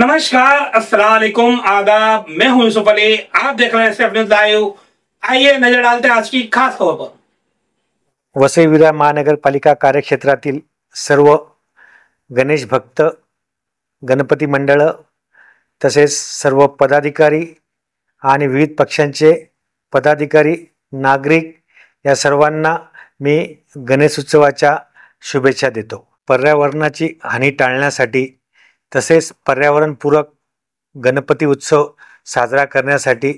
नमस्कार अस्सलाम वालेकुम आदाब मैं हूं यूसुफ अली आप देख रहे हैं लाइव आइए नजर डालते हैं आज की खास खबर पर वसई विरा महानगरपालिका कार्यक्षेत्रातील सर्व गणेश भक्त गणपती मंडळ तसेच सर्व पदाधिकारी आणि विविध पक्षांचे पदाधिकारी नागरिक या सर्वांना मी गणेश उत्सवाच्या शुभेच्छा देतो पर्यावरणाची हानी टाळण्यासाठी तसेच पर्यावरणपूरक गणपती उत्सव साजरा करण्यासाठी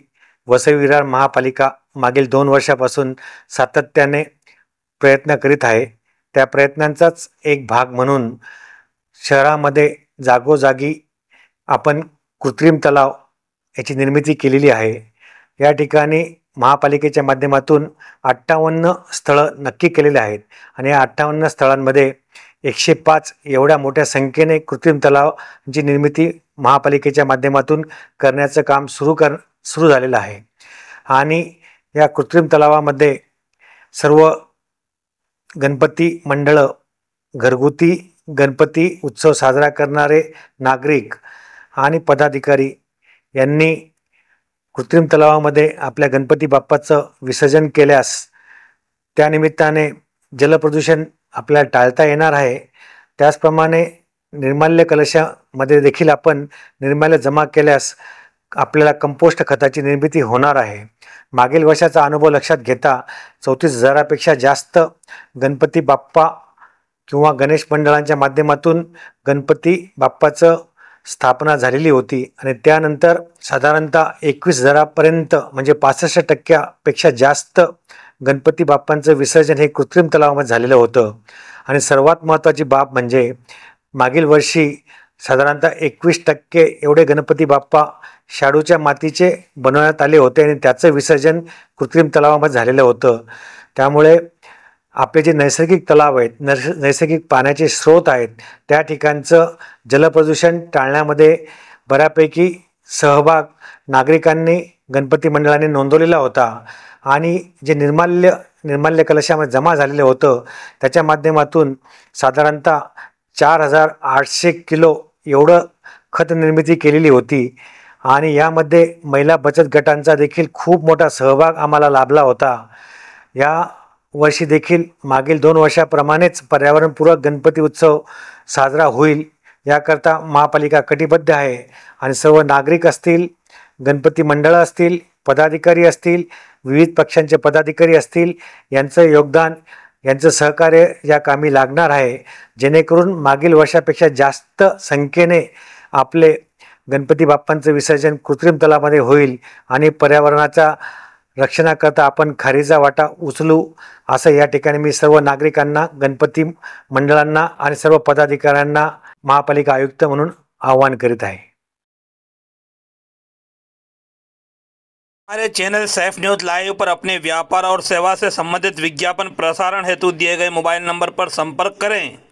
वसई विरार महापालिका मागील दोन वर्षापासून सातत्याने प्रयत्न करीत आहे त्या प्रयत्नांचाच एक भाग म्हणून शहरामध्ये जागोजागी आपण कृत्रिम तलाव याची निर्मिती केलेली आहे या ठिकाणी महापालिकेच्या माध्यमातून अठ्ठावन्न स्थळं नक्की केलेली आहेत आणि या अठ्ठावन्न स्थळांमध्ये एकशे पाच एवढ्या मोठ्या संख्येने कृत्रिम तलावांची निर्मिती महापालिकेच्या माध्यमातून करण्याचं काम सुरू कर सुरू झालेलं आहे आणि या कृत्रिम तलावामध्ये सर्व गणपती मंडळं घरगुती गणपती उत्सव साजरा करणारे नागरिक आणि पदाधिकारी यांनी कृत्रिम तलावामध्ये आपल्या गणपती बाप्पाचं विसर्जन केल्यास त्यानिमित्ताने जलप्रदूषण आपल्याला टाळता येणार आहे त्याचप्रमाणे निर्माल्य कलशामध्ये देखील आपण निर्माल्य जमा केल्यास आपल्याला कंपोस्ट खताची निर्मिती होणार आहे मागील वर्षाचा अनुभव लक्षात घेता चौतीस हजारापेक्षा जास्त गणपती बाप्पा किंवा गणेश मंडळांच्या माध्यमातून गणपती बाप्पाचं स्थापना झालेली होती आणि त्यानंतर साधारणतः एकवीस हजारापर्यंत म्हणजे पासष्ट टक्क्यापेक्षा जास्त गणपती बाप्पांचं विसर्जन हे कृत्रिम तलावामध्ये झालेलं होतं आणि सर्वात महत्त्वाची बाब म्हणजे मागील वर्षी साधारणतः एकवीस टक्के एवढे गणपती बाप्पा शाडूच्या मातीचे बनवण्यात आले होते आणि त्याचं विसर्जन कृत्रिम तलावामध्ये झालेलं होतं त्यामुळे आपले जे नैसर्गिक तलाव आहेत नैस नैसर्गिक पाण्याचे स्रोत आहेत त्या ठिकाणचं जलप्रदूषण टाळण्यामध्ये बऱ्यापैकी सहभाग नागरिकांनी गणपती मंडळाने नोंदवलेला होता आणि जे निर्माल्य निर्माल्य कलशामध्ये जमा झालेलं होतं त्याच्या माध्यमातून साधारणतः चार हजार आठशे किलो एवढं खतनिर्मिती केलेली होती आणि यामध्ये महिला बचत गटांचा देखील खूप मोठा सहभाग आम्हाला लाभला होता या वर्षी देखील मागील दोन वर्षाप्रमाणेच पर्यावरणपूरक गणपती उत्सव साजरा होईल याकरता महापालिका कटिबद्ध आहे आणि सर्व नागरिक असतील गणपती मंडळं असतील पदाधिकारी असतील विविध पक्षांचे पदाधिकारी असतील यांचं योगदान यांचं सहकार्य या कामी लागणार आहे जेणेकरून मागील वर्षापेक्षा जास्त संख्येने आपले गणपती बाप्पांचं विसर्जन कृत्रिम तलामध्ये होईल आणि पर्यावरणाचा रक्षणाकरता आपण खारीचा वाटा उचलू असं या ठिकाणी मी सर्व नागरिकांना गणपती मंडळांना आणि सर्व पदाधिकाऱ्यांना महापालिका आयुक्त म्हणून आवाहन करीत आहे हमारे चैनल सैफ न्यूज लाइव पर अपने व्यापार और सेवा से संबंधित विज्ञापन प्रसारण हेतु दिए गए मोबाइल नंबर पर संपर्क करें